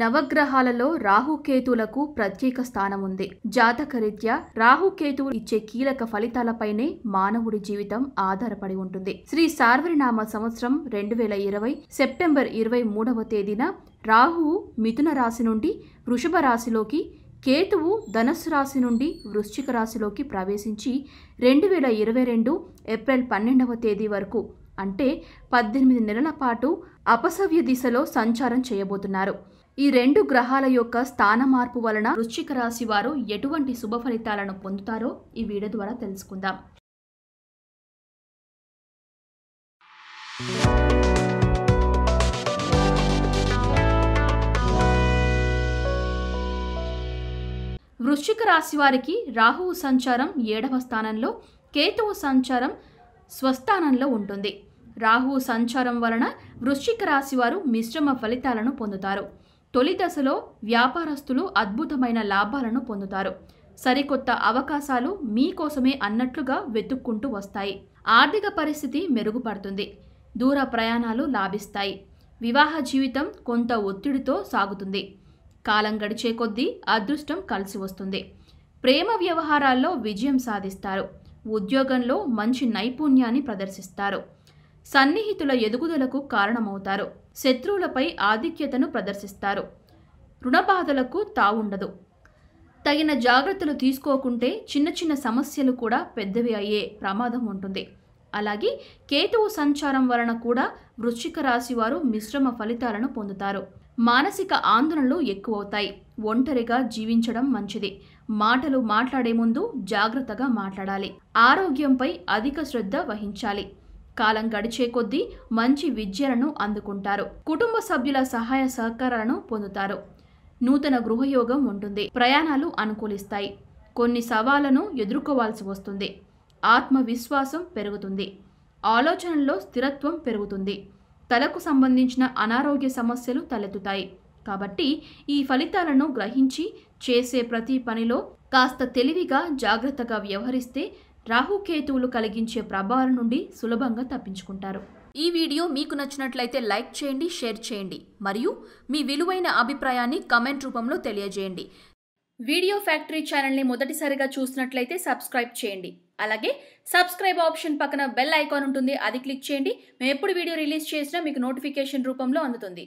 నవగ్రహాలలో రాహుకేతులకు ప్రత్యేక స్థానం ఉంది జాతక రీత్యా రాహుకేతువు ఇచ్చే కీలక ఫలితాలపైనే మానవుడి జీవితం ఆధారపడి ఉంటుంది శ్రీ సార్వరినామ సంవత్సరం రెండు వేల ఇరవై సెప్టెంబర్ ఇరవై మూడవ తేదీన రాహువు మిథున రాశి నుండి వృషభ రాశిలోకి కేతువు ధనస్సు రాశి నుండి వృశ్చిక రాశిలోకి ప్రవేశించి రెండు వేల ఇరవై రెండు ఏప్రిల్ పన్నెండవ తేదీ వరకు అంటే పద్దెనిమిది నెలల పాటు అపసవ్య దిశలో సంచారం చేయబోతున్నారు ఈ రెండు గ్రహాల యొక్క స్థాన మార్పు వలన వృశ్చిక రాశి వారు ఎటువంటి శుభ ఫలితాలను పొందుతారో ఈ వీడియో ద్వారా తెలుసుకుందాం వృశ్చిక రాశి వారికి రాహువు సంచారం ఏడవ స్థానంలో కేతువు సంచారం స్వస్థానంలో ఉంటుంది రాహు సంచారం వలన వృశ్చిక రాశి వారు మిశ్రమ ఫలితాలను పొందుతారు తొలి దశలో వ్యాపారస్తులు అద్భుతమైన లాభాలను పొందుతారు సరికొత్త అవకాశాలు మీకోసమే అన్నట్లుగా వెతుక్కుంటూ వస్తాయి ఆర్థిక పరిస్థితి మెరుగుపడుతుంది దూర ప్రయాణాలు లాభిస్తాయి వివాహ జీవితం కొంత ఒత్తిడితో సాగుతుంది కాలం గడిచే కొద్దీ అదృష్టం కలిసి వస్తుంది ప్రేమ వ్యవహారాల్లో విజయం సాధిస్తారు ఉద్యోగంలో మంచి నైపుణ్యాన్ని ప్రదర్శిస్తారు సన్నిహితుల ఎదుగుదలకు కారణమవుతారు శత్రువులపై ఆధిక్యతను ప్రదర్శిస్తారు రుణబాధలకు తావుండదు తగిన జాగ్రత్తలు తీసుకోకుంటే చిన్న చిన్న సమస్యలు కూడా పెద్దవి అయ్యే ప్రమాదం ఉంటుంది అలాగే కేతువు సంచారం వలన కూడా వృశ్చిక రాశి వారు మిశ్రమ ఫలితాలను పొందుతారు మానసిక ఆందోళనలు ఎక్కువవుతాయి ఒంటరిగా జీవించడం మంచిది మాటలు మాట్లాడే ముందు జాగ్రత్తగా మాట్లాడాలి ఆరోగ్యంపై అధిక శ్రద్ధ వహించాలి కాలం గడిచే కొద్దీ మంచి విద్యలను అందుకుంటారు కుటుంబ సభ్యుల సహాయ సహకారాలను పొందుతారు నూతన గృహయోగం ఉంటుంది ప్రయాణాలు అనుకూలిస్తాయి కొన్ని సవాళ్లను ఎదుర్కోవాల్సి వస్తుంది ఆత్మవిశ్వాసం పెరుగుతుంది ఆలోచనల్లో స్థిరత్వం పెరుగుతుంది తలకు సంబంధించిన అనారోగ్య సమస్యలు తలెత్తుతాయి కాబట్టి ఈ ఫలితాలను గ్రహించి చేసే ప్రతి పనిలో కాస్త తెలివిగా జాగ్రత్తగా వ్యవహరిస్తే రాహుకేతువులు కలిగించే ప్రభావాల నుండి సులభంగా తప్పించుకుంటారు ఈ వీడియో మీకు నచ్చినట్లయితే లైక్ చేయండి షేర్ చేయండి మరియు మీ విలువైన అభిప్రాయాన్ని కమెంట్ రూపంలో తెలియజేయండి వీడియో ఫ్యాక్టరీ ఛానల్ని మొదటిసారిగా చూసినట్లయితే సబ్స్క్రైబ్ చేయండి అలాగే సబ్స్క్రైబ్ ఆప్షన్ పక్కన బెల్ ఐకాన్ ఉంటుంది అది క్లిక్ చేయండి మేము ఎప్పుడు వీడియో రిలీజ్ చేసినా మీకు నోటిఫికేషన్ రూపంలో అందుతుంది